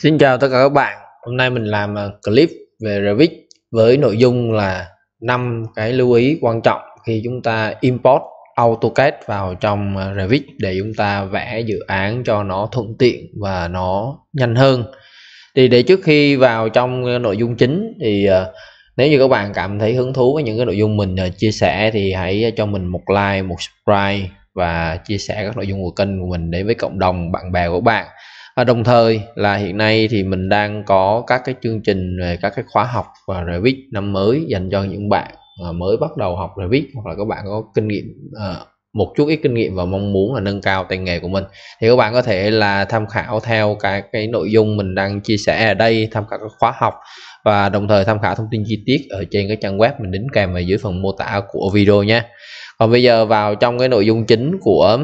Xin chào tất cả các bạn Hôm nay mình làm à, clip về Revit với nội dung là năm cái lưu ý quan trọng khi chúng ta import AutoCAD vào trong à, Revit để chúng ta vẽ dự án cho nó thuận tiện và nó nhanh hơn thì để trước khi vào trong nội dung chính thì à, nếu như các bạn cảm thấy hứng thú với những cái nội dung mình chia sẻ thì hãy cho mình một like một subscribe và chia sẻ các nội dung của kênh của mình để với cộng đồng bạn bè của bạn à, đồng thời là hiện nay thì mình đang có các cái chương trình về các cái khóa học và Revit năm mới dành cho những bạn à, mới bắt đầu học Revit hoặc là các bạn có kinh nghiệm à, một chút ít kinh nghiệm và mong muốn là nâng cao tay nghề của mình thì các bạn có thể là tham khảo theo cái cái nội dung mình đang chia sẻ ở đây tham khảo các khóa học và đồng thời tham khảo thông tin chi tiết ở trên cái trang web mình đính kèm ở dưới phần mô tả của video nha còn bây giờ vào trong cái nội dung chính của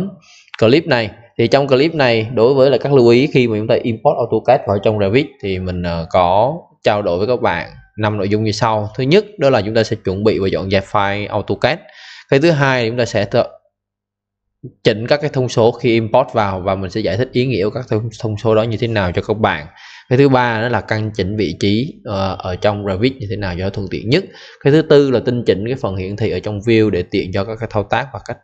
clip này thì trong clip này đối với là các lưu ý khi mà chúng ta import AutoCAD vào trong Revit thì mình ờ, có trao đổi với các bạn năm nội dung như sau thứ nhất đó là chúng ta sẽ chuẩn bị và dọn dẹp file AutoCAD cái thứ hai chúng ta sẽ chỉnh các cái thông số khi import vào và mình sẽ giải thích ý nghĩa của các thông số đó như thế nào cho các bạn cái thứ ba đó là căn chỉnh vị trí ờ, ở trong Revit như thế nào cho thuận tiện nhất cái thứ tư là tinh chỉnh cái phần hiển thị ở trong view để tiện cho các cái thao tác và cách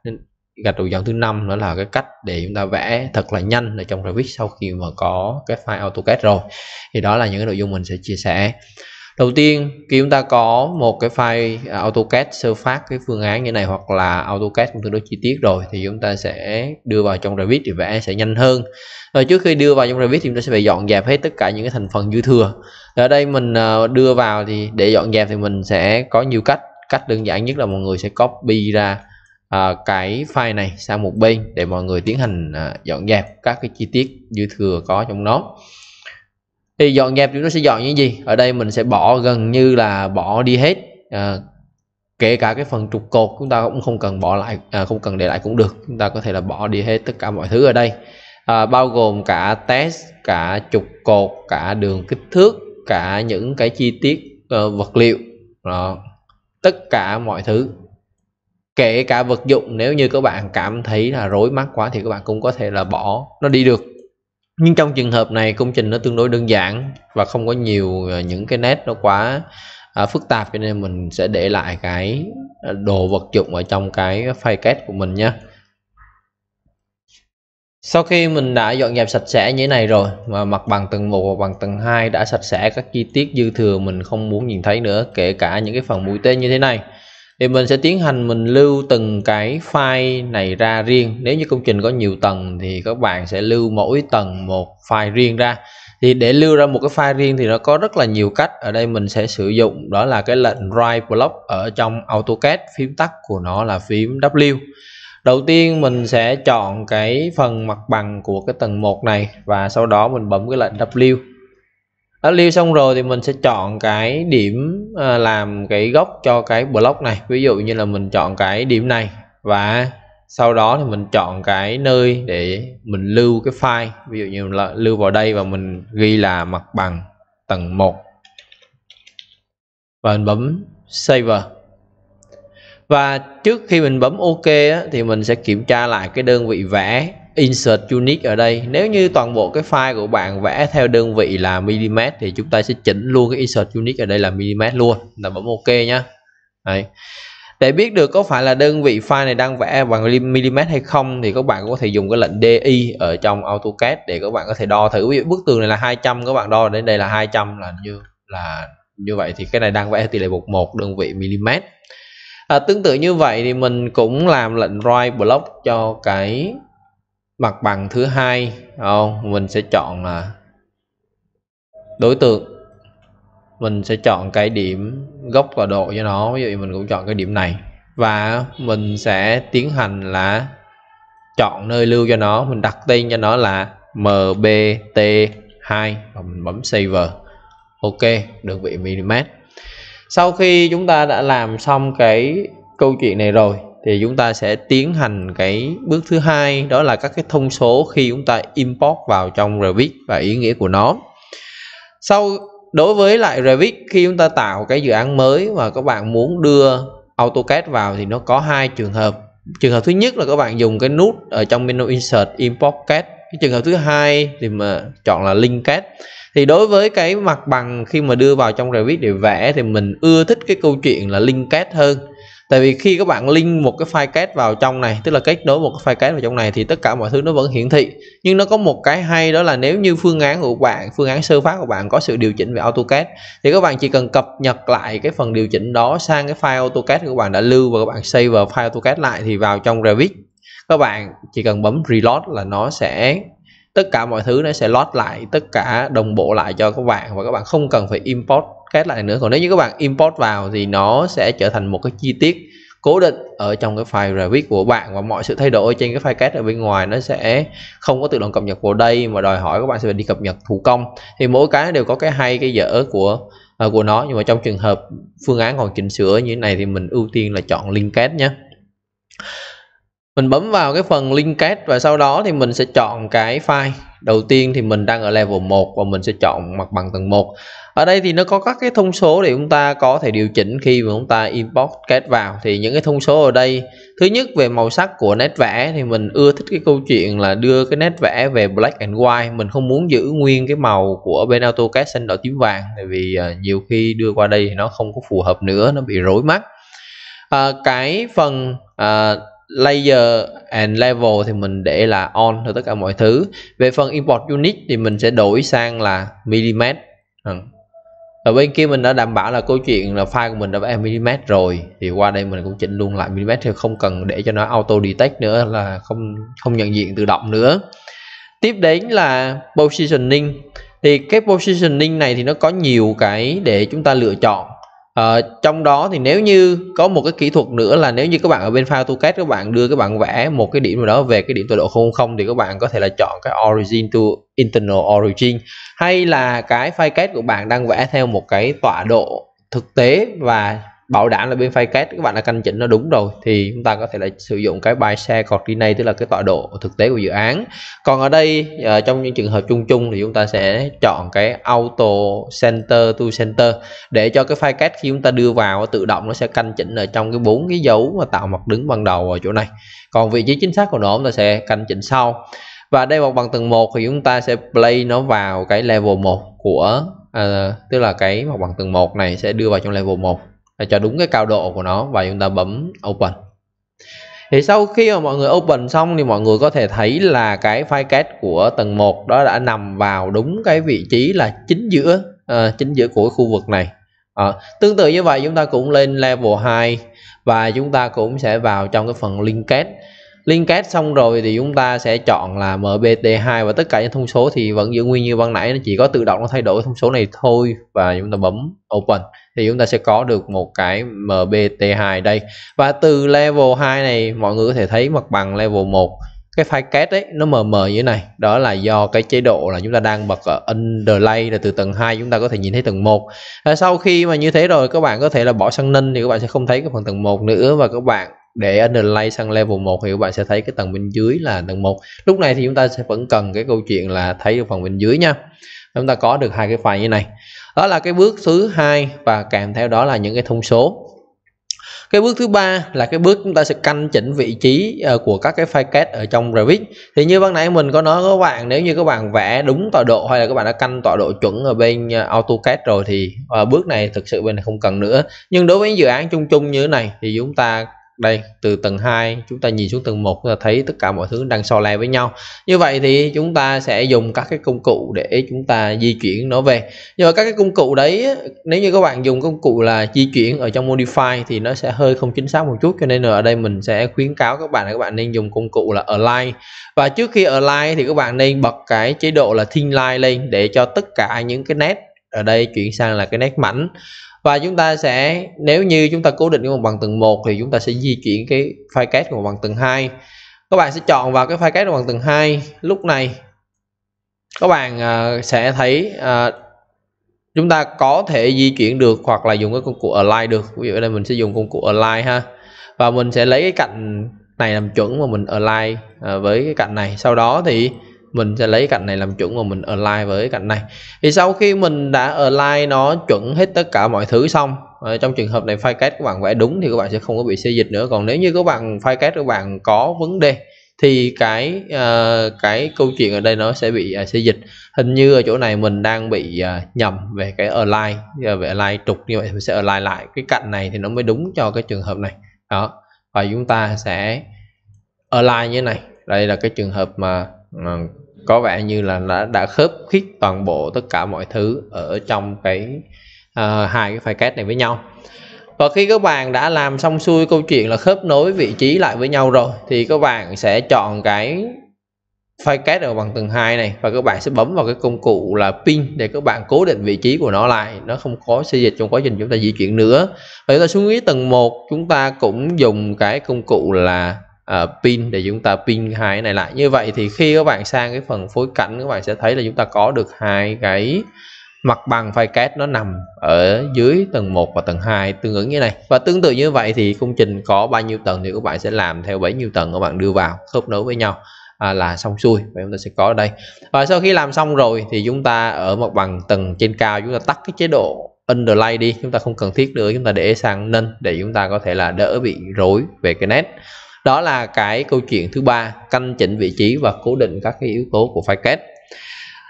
gạch đầu dòng thứ năm nữa là cái cách để chúng ta vẽ thật là nhanh ở trong Revit sau khi mà có cái file AutoCAD rồi thì đó là những cái nội dung mình sẽ chia sẻ đầu tiên khi chúng ta có một cái file à, AutoCAD sơ phát cái phương án như này hoặc là AutoCAD cũng tương đối chi tiết rồi thì chúng ta sẽ đưa vào trong Revit thì vẽ sẽ nhanh hơn rồi trước khi đưa vào trong Revit thì chúng ta sẽ phải dọn dẹp hết tất cả những cái thành phần dư thừa ở đây mình à, đưa vào thì để dọn dẹp thì mình sẽ có nhiều cách cách đơn giản nhất là mọi người sẽ copy ra Ờ, cái file này sang một bên để mọi người tiến hành uh, dọn dẹp các cái chi tiết dư thừa có trong nó thì dọn dẹp chúng ta sẽ dọn những gì ở đây mình sẽ bỏ gần như là bỏ đi hết uh, kể cả cái phần trục cột chúng ta cũng không cần bỏ lại à, không cần để lại cũng được chúng ta có thể là bỏ đi hết tất cả mọi thứ ở đây à, bao gồm cả test cả trục cột cả đường kích thước cả những cái chi tiết uh, vật liệu đó. tất cả mọi thứ kể cả vật dụng nếu như các bạn cảm thấy là rối mắt quá thì các bạn cũng có thể là bỏ nó đi được nhưng trong trường hợp này công trình nó tương đối đơn giản và không có nhiều ờ, những cái nét nó quá à, phức tạp cho nên mình sẽ để lại cái ờ, đồ vật dụng ở trong cái file kết của mình nhé sau khi mình đã dọn dẹp sạch sẽ như thế này rồi mà mặt bằng tầng 1 và bằng tầng 2 đã sạch sẽ các chi tiết dư thừa mình không muốn nhìn thấy nữa kể cả những cái phần mũi tên như thế này thì mình sẽ tiến hành mình lưu từng cái file này ra riêng nếu như công trình có nhiều tầng thì các bạn sẽ lưu mỗi tầng một file riêng ra thì để lưu ra một cái file riêng thì nó có rất là nhiều cách ở đây mình sẽ sử dụng đó là cái lệnh write block ở trong AutoCAD phím tắt của nó là phím W đầu tiên mình sẽ chọn cái phần mặt bằng của cái tầng 1 này và sau đó mình bấm cái lệnh W đã lưu xong rồi thì mình sẽ chọn cái điểm ờ, làm cái gốc cho cái block này ví dụ như là mình chọn cái điểm này và sau đó thì mình chọn cái nơi để mình lưu cái file ví dụ như là lưu vào đây và mình ghi là mặt bằng tầng 1 và mình bấm save và trước khi mình bấm ok thì mình sẽ kiểm tra lại cái đơn vị vẽ insert unit ở đây nếu như toàn bộ cái file của bạn vẽ theo đơn vị là mm thì chúng ta sẽ chỉnh luôn cái insert unit ở đây là mm luôn là bấm ok nhá Đấy. để biết được có phải là đơn vị file này đang vẽ bằng mm hay không thì các bạn có thể dùng cái lệnh DI ở trong AutoCAD để các bạn có thể đo thử ví dụ bức tường này là 200 các bạn đo đến đây là 200 là như là như vậy thì cái này đang vẽ tỷ lệ một một đơn vị mm à, tương tự như vậy thì mình cũng làm lệnh write block cho cái mặt bằng thứ hai không mình sẽ chọn là đối tượng mình sẽ chọn cái điểm gốc và độ cho nó ví dụ mình cũng chọn cái điểm này và mình sẽ tiến hành là chọn nơi lưu cho nó mình đặt tên cho nó là MBT2 và mình bấm save ok đơn vị mm sau khi chúng ta đã làm xong cái câu chuyện này rồi thì chúng ta sẽ tiến hành cái bước thứ hai đó là các cái thông số khi chúng ta import vào trong Revit và ý nghĩa của nó sau đối với lại Revit khi chúng ta tạo cái dự án mới mà các bạn muốn đưa AutoCAD vào thì nó có hai trường hợp trường hợp thứ nhất là các bạn dùng cái nút ở trong menu insert import CAD cái trường hợp thứ hai thì mà chọn là link CAD thì đối với cái mặt bằng khi mà đưa vào trong Revit để vẽ thì mình ưa thích cái câu chuyện là link CAD hơn tại vì khi các bạn link một cái file cast vào trong này tức là kết nối một cái file cast vào trong này thì tất cả mọi thứ nó vẫn hiển thị nhưng nó có một cái hay đó là nếu như phương án của bạn phương án sơ phát của bạn có sự điều chỉnh về AutoCAD thì các bạn chỉ cần cập nhật lại cái phần điều chỉnh đó sang cái file AutoCAD của bạn đã lưu và các bạn save vào file AutoCAD lại thì vào trong Revit các bạn chỉ cần bấm reload là nó sẽ tất cả mọi thứ nó sẽ load lại tất cả đồng bộ lại cho các bạn và các bạn không cần phải import cát lại nữa còn nếu như các bạn import vào thì nó sẽ trở thành một cái chi tiết cố định ở trong cái file Revit của bạn và mọi sự thay đổi trên cái file cát ở bên ngoài nó sẽ không có tự động cập nhật vào đây mà đòi hỏi các bạn sẽ phải đi cập nhật thủ công thì mỗi cái đều có cái hay cái dở của ờ, của nó nhưng mà trong trường hợp phương án còn chỉnh sửa như thế này thì mình ưu tiên là chọn link cát nhé mình bấm vào cái phần link cát và sau đó thì mình sẽ chọn cái file đầu tiên thì mình đang ở level 1 và mình sẽ chọn mặt bằng tầng 1 ở đây thì nó có các cái thông số để chúng ta có thể điều chỉnh khi mà chúng ta import kết vào thì những cái thông số ở đây thứ nhất về màu sắc của nét vẽ thì mình ưa thích cái câu chuyện là đưa cái nét vẽ về black and white mình không muốn giữ nguyên cái màu của bên AutoCAD xanh đỏ tím vàng tại vì ờ, nhiều khi đưa qua đây thì nó không có phù hợp nữa nó bị rối mắt à, cái phần à, layer and level thì mình để là on cho tất cả mọi thứ về phần import unit thì mình sẽ đổi sang là mm ở bên kia mình đã đảm bảo là câu chuyện là file của mình đã vẽ mm rồi thì qua đây mình cũng chỉnh luôn lại mm thì không cần để cho nó auto detect nữa là không không nhận diện tự động nữa tiếp đến là positioning thì cái positioning này thì nó có nhiều cái để chúng ta lựa chọn Ờ, trong đó thì nếu như có một cái kỹ thuật nữa là nếu như các bạn ở bên file AutoCAD các bạn đưa các bạn vẽ một cái điểm nào đó về cái điểm tọa độ không không thì các bạn có thể là chọn cái origin to internal origin hay là cái file CAD của bạn đang vẽ theo một cái tọa độ thực tế và bảo đảm là bên Firecast các bạn đã căn chỉnh nó đúng rồi thì chúng ta có thể là sử dụng cái bài share coordinate tức là cái tọa độ thực tế của dự án còn ở đây ờ, trong những trường hợp chung chung thì chúng ta sẽ chọn cái auto center to center để cho cái Firecast khi chúng ta đưa vào tự động nó sẽ căn chỉnh ở trong cái bốn cái dấu mà tạo mặt đứng ban đầu ở chỗ này còn vị trí chính xác của nó chúng ta sẽ căn chỉnh sau và đây một bằng tầng 1 thì chúng ta sẽ play nó vào cái level 1 của à, tức là cái mặt bằng tầng 1 này sẽ đưa vào trong level 1 để cho đúng cái cao độ của nó và chúng ta bấm open thì sau khi mà mọi người open xong thì mọi người có thể thấy là cái file cat của tầng 1 đó đã nằm vào đúng cái vị trí là chính giữa à, chính giữa của khu vực này à, tương tự như vậy chúng ta cũng lên level 2 và chúng ta cũng sẽ vào trong cái phần link cat liên kết xong rồi thì chúng ta sẽ chọn là MBT2 và tất cả những thông số thì vẫn giữ nguyên như ban nãy nó chỉ có tự động nó thay đổi thông số này thôi và chúng ta bấm open thì chúng ta sẽ có được một cái MBT2 đây và từ level 2 này mọi người có thể thấy mặt bằng level 1 cái file kết ấy nó mờ mờ như thế này đó là do cái chế độ là chúng ta đang bật ở underlay là từ tầng 2 chúng ta có thể nhìn thấy tầng 1 à, sau khi mà như thế rồi các bạn có thể là bỏ sang ninh thì các bạn sẽ không thấy cái phần tầng 1 nữa và các bạn để underlay sang level 1 thì các bạn sẽ thấy cái tầng bên dưới là tầng 1 lúc này thì chúng ta sẽ vẫn cần cái câu chuyện là thấy được phần bên dưới nha chúng ta có được hai cái file như này đó là cái bước thứ hai và kèm theo đó là những cái thông số cái bước thứ ba là cái bước chúng ta sẽ căn chỉnh vị trí ờ, của các cái file cát ở trong Revit thì như ban nãy mình có nói với các bạn nếu như các bạn vẽ đúng tọa độ hay là các bạn đã căn tọa độ chuẩn ở bên ờ, AutoCAD rồi thì ờ, bước này thực sự bên này không cần nữa nhưng đối với dự án chung chung như thế này thì chúng ta đây từ tầng 2 chúng ta nhìn xuống tầng 1 chúng ta thấy tất cả mọi thứ đang so le với nhau như vậy thì chúng ta sẽ dùng các cái công cụ để chúng ta di chuyển nó về nhưng mà các cái công cụ đấy nếu như các bạn dùng công cụ là di chuyển ở trong modify thì nó sẽ hơi không chính xác một chút cho nên là ở đây mình sẽ khuyến cáo các bạn là các bạn nên dùng công cụ là align và trước khi align thì các bạn nên bật cái chế độ là thin line lên để cho tất cả những cái nét ở đây chuyển sang là cái nét mảnh và chúng ta sẽ nếu như chúng ta cố định cái một bằng tầng 1 thì chúng ta sẽ di chuyển cái file cast một bằng tầng 2 các bạn sẽ chọn vào cái file cast một bằng tầng 2 lúc này các bạn uh, sẽ thấy uh, chúng ta có thể di chuyển được hoặc là dùng cái công cụ align được ví dụ đây mình sẽ dùng công cụ align ha và mình sẽ lấy cái cạnh này làm chuẩn và mình align uh, với cái cạnh này sau đó thì mình sẽ lấy cạnh này làm chuẩn và mình align với cạnh này thì sau khi mình đã align nó chuẩn hết tất cả mọi thứ xong ờ, trong trường hợp này file cast các bạn vẽ đúng thì các bạn sẽ không có bị xê dịch nữa còn nếu như các bạn file cast các bạn có vấn đề thì cái uh, cái câu chuyện ở đây nó sẽ bị uh, ờ, xây dịch hình như ở chỗ này mình đang bị uh, nhầm về cái align về align trục như vậy mình sẽ align lại cái cạnh này thì nó mới đúng cho cái trường hợp này đó và chúng ta sẽ align như thế này đây là cái trường hợp mà, mà có vẻ như là đã, đã khớp khít toàn bộ tất cả mọi thứ ở trong cái uh, hai cái file này với nhau và khi các bạn đã làm xong xuôi câu chuyện là khớp nối vị trí lại với nhau rồi thì các bạn sẽ chọn cái file kết ở bằng tầng hai này và các bạn sẽ bấm vào cái công cụ là pin để các bạn cố định vị trí của nó lại nó không có xây dịch trong quá trình chúng ta di chuyển nữa và chúng ta xuống dưới tầng 1 chúng ta cũng dùng cái công cụ là uh, pin để chúng ta pin hai cái này lại như vậy thì khi các bạn sang cái phần phối cảnh các bạn sẽ thấy là chúng ta có được hai cái mặt bằng phai cát nó nằm ở dưới tầng 1 và tầng 2 tương ứng như này và tương tự như vậy thì công trình có bao nhiêu tầng thì các bạn sẽ làm theo bấy nhiêu tầng các bạn đưa vào khớp nối với nhau à, là xong xuôi và chúng ta sẽ có ở đây và sau khi làm xong rồi thì chúng ta ở mặt bằng tầng trên cao chúng ta tắt cái chế độ underlay đi chúng ta không cần thiết nữa chúng ta để sang nên để chúng ta có thể là đỡ bị rối về cái nét đó là cái câu chuyện thứ ba căn chỉnh vị trí và cố định các cái yếu tố của file kết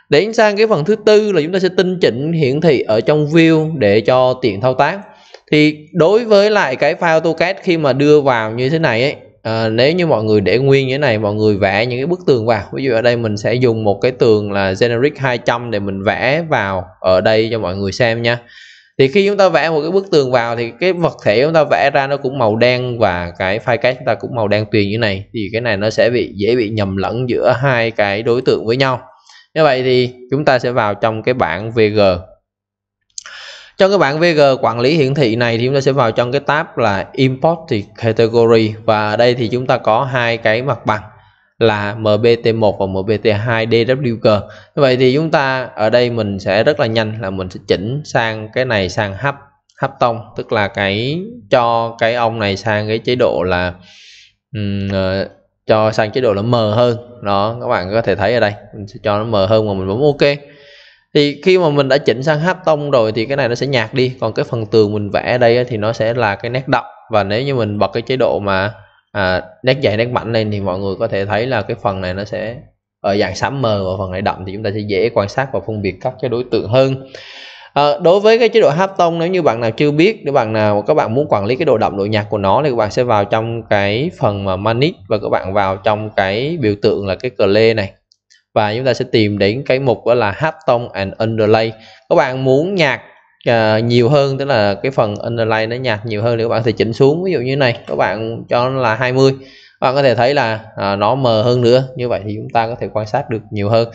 đến sang cái phần thứ tư là chúng ta sẽ tinh chỉnh hiển thị ở trong view để cho tiện thao tác thì đối với lại cái file AutoCAD khi mà đưa vào như thế này ấy à, nếu như mọi người để nguyên như thế này mọi người vẽ những cái bức tường vào ví dụ ở đây mình sẽ dùng một cái tường là generic 200 để mình vẽ vào ở đây cho mọi người xem nha thì khi chúng ta vẽ một cái bức tường vào thì cái vật thể chúng ta vẽ ra nó cũng màu đen và cái file card chúng ta cũng màu đen tuyền như này thì cái này nó sẽ bị dễ bị nhầm lẫn giữa hai cái đối tượng với nhau như vậy thì chúng ta sẽ vào trong cái bảng VG trong cái bảng VG quản lý hiển thị này thì chúng ta sẽ vào trong cái tab là import thì category và ở đây thì chúng ta có hai cái mặt bằng là MBT1 và MBT2 DWG như vậy thì chúng ta ở đây mình sẽ rất là nhanh là mình sẽ chỉnh sang cái này sang hấp hấp tông tức là cái cho cái ông này sang cái chế độ là um, cho sang chế độ là mờ hơn đó các bạn có thể thấy ở đây mình sẽ cho nó mờ hơn mà mình bấm ok thì khi mà mình đã chỉnh sang hấp tông rồi thì cái này nó sẽ nhạt đi còn cái phần tường mình vẽ ở đây thì nó sẽ là cái nét đậm và nếu như mình bật cái chế độ mà à, nét dày nét mạnh lên thì mọi người có thể thấy là cái phần này nó sẽ ở ờ, dạng sẫm mờ và phần này đậm thì chúng ta sẽ dễ quan sát và phân biệt các cái đối tượng hơn à, đối với cái chế độ hấp tông nếu như bạn nào chưa biết nếu bạn nào các bạn muốn quản lý cái độ đậm độ nhạt của nó thì các bạn sẽ vào trong cái phần mà manic và các bạn vào trong cái biểu tượng là cái cờ lê này và chúng ta sẽ tìm đến cái mục đó là hấp tông and underlay các bạn muốn nhạt uh, nhiều hơn tức là cái phần underline nó nhạt nhiều hơn nếu bạn thì chỉnh xuống ví dụ như này các bạn cho nó là 20 bạn có thể thấy là à, nó mờ hơn nữa như vậy thì chúng ta có thể quan sát được nhiều hơn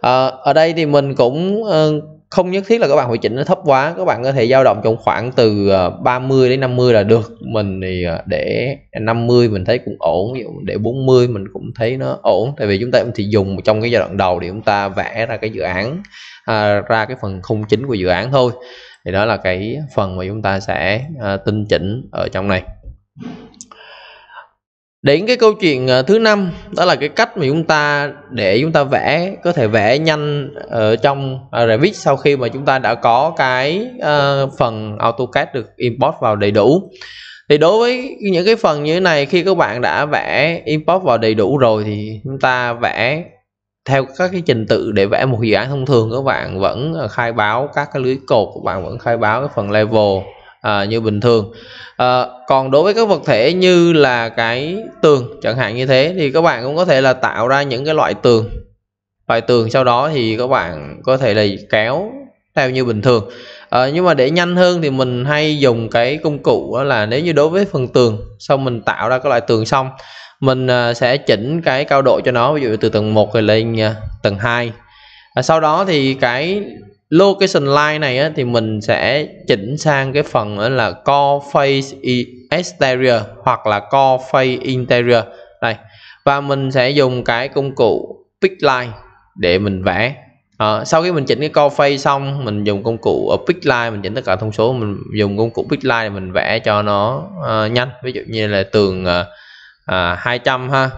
à, ở đây thì mình cũng à, không nhất thiết là các bạn phải chỉnh nó thấp quá các bạn có thể dao động trong khoảng từ 30 à, đến 50 là được mình thì à, để 50 mình thấy cũng ổn ví dụ để 40 mình cũng thấy nó ổn tại vì chúng ta thì dùng trong cái giai đoạn đầu để chúng ta vẽ ra cái dự án à, ra cái phần khung chính của dự án thôi thì đó là cái phần mà chúng ta sẽ uh, à, tinh chỉnh ở trong này đến cái câu chuyện à, thứ năm đó là cái cách mà chúng ta để chúng ta vẽ có thể vẽ nhanh ở trong à, Revit sau khi mà chúng ta đã có cái uh, phần AutoCAD được import vào đầy đủ thì đối với những cái phần như thế này khi các bạn đã vẽ import vào đầy đủ rồi thì chúng ta vẽ theo các cái trình tự để vẽ một dự án thông thường các bạn vẫn à, khai báo các cái lưới cột các bạn vẫn khai báo cái phần level à, như bình thường à, còn đối với các vật thể như là cái tường chẳng hạn như thế thì các bạn cũng có thể là tạo ra những cái loại tường loại tường sau đó thì các bạn có thể là kéo theo như bình thường à, nhưng mà để nhanh hơn thì mình hay dùng cái công cụ đó là nếu như đối với phần tường xong mình tạo ra cái loại tường xong mình à, sẽ chỉnh cái cao độ cho nó ví dụ từ tầng 1 rồi lên à, tầng 2 à, sau đó thì cái location line này á, thì mình sẽ chỉnh sang cái phần là core face exterior hoặc là core face interior này và mình sẽ dùng cái công cụ pick line để mình vẽ à, sau khi mình chỉnh cái core face xong mình dùng công cụ ở ờ, pick line mình chỉnh tất cả thông số mình dùng công cụ pick line để mình vẽ cho nó uh, nhanh ví dụ như là tường uh, à, 200 ha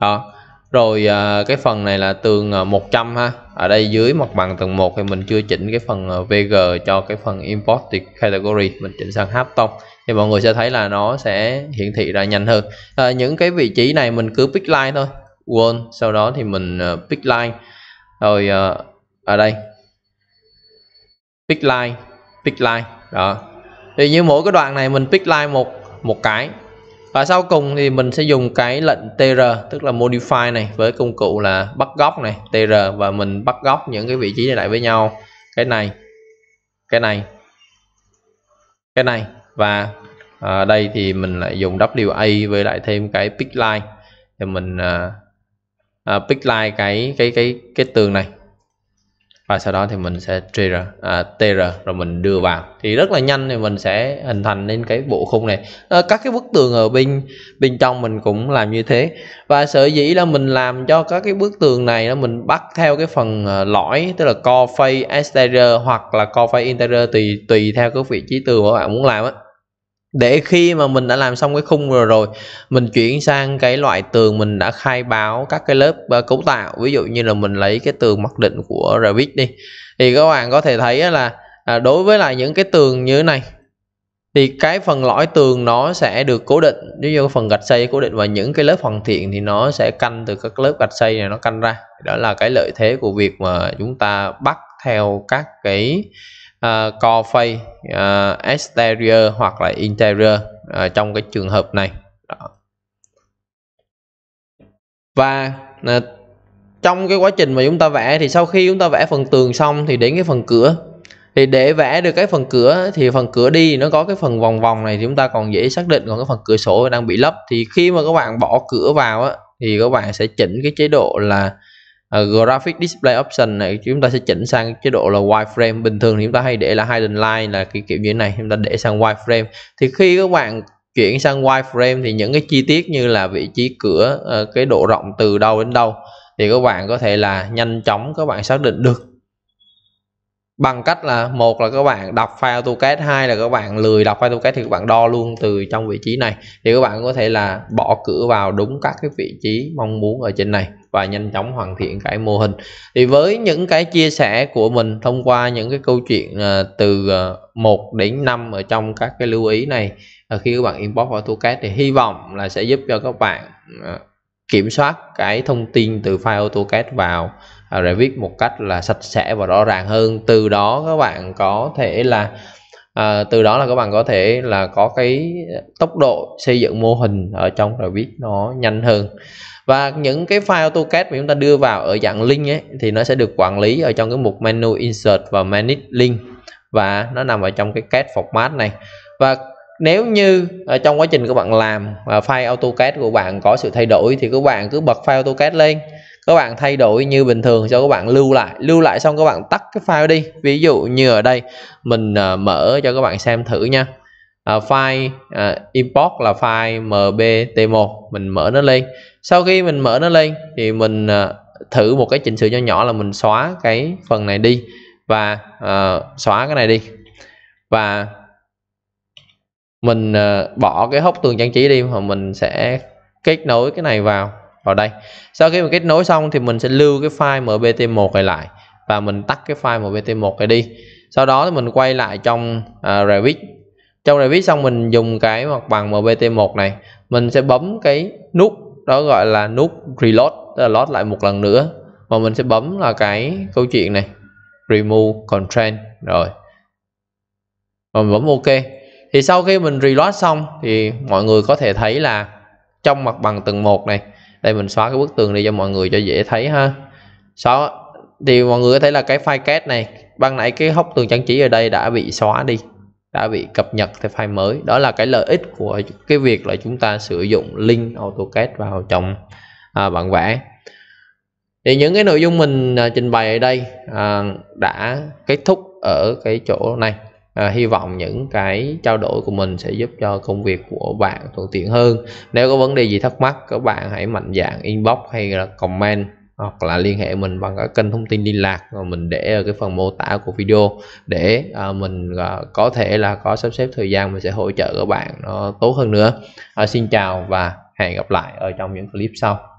à, rồi à, cái phần này là tường 100 à, ha ở đây dưới mặt bằng tầng 1 thì mình chưa chỉnh cái phần à, VG cho cái phần import category mình chỉnh sang hấp tông thì mọi người sẽ thấy là nó sẽ hiển thị ra nhanh hơn à, những cái vị trí này mình cứ pick line thôi quên sau đó thì mình à, pick line rồi à, ở đây pick line pick line đó thì như mỗi cái đoạn này mình pick line một một cái và sau cùng thì mình sẽ dùng cái lệnh tr tức là modify này với công cụ là bắt góc này tr và mình bắt góc những cái vị trí này lại với nhau cái này cái này cái này và à, đây thì mình lại dùng wa với lại thêm cái pick line thì mình à, à pick line cái cái cái cái tường này và sau đó thì mình sẽ tr à, tr rồi mình đưa vào thì rất là nhanh thì mình sẽ hình thành nên cái bộ khung này à, các cái bức tường ở bên bên trong mình cũng làm như thế và sở dĩ là mình làm cho các cái bức tường này là mình bắt theo cái phần ờ, lõi tức là core face exterior hoặc là core face interior tùy tùy theo cái vị trí tường mà bạn muốn làm á để khi mà mình đã làm xong cái khung rồi rồi mình chuyển sang cái loại tường mình đã khai báo các cái lớp ờ, cấu tạo ví dụ như là mình lấy cái tường mặc định của Revit đi thì các bạn có thể thấy là à, đối với lại những cái tường như thế này thì cái phần lõi tường nó sẽ được cố định ví dụ phần gạch xây cố định và những cái lớp hoàn thiện thì nó sẽ canh từ các lớp gạch xây này nó canh ra đó là cái lợi thế của việc mà chúng ta bắt theo các cái uh, core phase uh, exterior hoặc là interior uh, trong cái trường hợp này Đó. và uh, trong cái quá trình mà chúng ta vẽ thì sau khi chúng ta vẽ phần tường xong thì đến cái phần cửa thì để vẽ được cái phần cửa thì phần cửa đi nó có cái phần vòng vòng này thì chúng ta còn dễ xác định còn cái phần cửa sổ đang bị lấp thì khi mà các bạn bỏ cửa vào á, thì các bạn sẽ chỉnh cái chế độ là uh, graphic display option này chúng ta sẽ chỉnh sang chế độ là wireframe bình thường thì chúng ta hay để là hidden line là cái kiểu như thế này chúng ta để sang wireframe thì khi các bạn chuyển sang wireframe thì những cái chi tiết như là vị trí cửa uh, cái độ rộng từ đâu đến đâu thì các bạn có thể là nhanh chóng các bạn xác định được bằng cách là một là các bạn đọc file AutoCAD hai là các bạn lười đọc file AutoCAD thì các bạn đo luôn từ trong vị trí này thì các bạn có thể là bỏ cửa vào đúng các cái vị trí mong muốn ở trên này và nhanh chóng hoàn thiện cái mô hình thì với những cái chia sẻ của mình thông qua những cái câu chuyện ờ, từ 1 ờ, đến 5 ở trong các cái lưu ý này ờ, khi các bạn inbox AutoCAD thì hy vọng là sẽ giúp cho các bạn kiểm soát cái thông tin từ file AutoCAD vào để viết một cách là sạch sẽ và rõ ràng hơn từ đó các bạn có thể là à, từ đó là các bạn có thể là có cái tốc độ xây dựng mô hình ở trong rồi viết nó nhanh hơn và những cái file AutoCAD mà chúng ta đưa vào ở dạng link ấy, thì nó sẽ được quản lý ở trong cái mục menu insert và manage link và nó nằm ở trong cái CAD format này và nếu như ở trong quá trình các bạn làm và file AutoCAD của bạn có sự thay đổi thì các bạn cứ bật file AutoCAD lên các bạn thay đổi như bình thường cho các bạn lưu lại lưu lại xong các bạn tắt cái file đi ví dụ như ở đây mình uh, mở cho các bạn xem thử nha uh, file uh, import là file mbt1 mình mở nó lên sau khi mình mở nó lên thì mình uh, thử một cái chỉnh sửa nhỏ nhỏ là mình xóa cái phần này đi và uh, xóa cái này đi và mình uh, bỏ cái hốc tường trang trí đi mà mình sẽ kết nối cái này vào vào đây sau khi mình kết nối xong thì mình sẽ lưu cái file mpt1 này lại và mình tắt cái file mpt1 này đi sau đó thì mình quay lại trong uh, Revit trong Revit xong mình dùng cái mặt bằng mpt1 này mình sẽ bấm cái nút đó gọi là nút reload tức là load lại một lần nữa và mình sẽ bấm là cái câu chuyện này remove constraint rồi và mình bấm ok thì sau khi mình reload xong thì mọi người có thể thấy là trong mặt bằng tầng 1 này đây mình xóa cái bức tường đi cho mọi người cho dễ thấy ha xóa thì mọi người có thể là cái file cat này ban nãy cái hốc tường trang trí ở đây đã bị xóa đi đã bị cập nhật theo file mới đó là cái lợi ích của cái việc là chúng ta sử dụng link AutoCAD vào trong à, bản vẽ thì những cái nội dung mình à, trình bày ở đây à, đã kết thúc ở cái chỗ này à, hy vọng những cái trao đổi của mình sẽ giúp cho công việc của bạn thuận tiện hơn nếu có vấn đề gì thắc mắc các bạn hãy mạnh dạng inbox hay là comment hoặc là liên hệ mình bằng các kênh thông tin liên lạc mà mình để ở cái phần mô tả của video để à, mình à, có thể là có sắp xếp thời gian mình sẽ hỗ trợ các bạn nó tốt hơn nữa à, xin chào và hẹn gặp lại ở trong những clip sau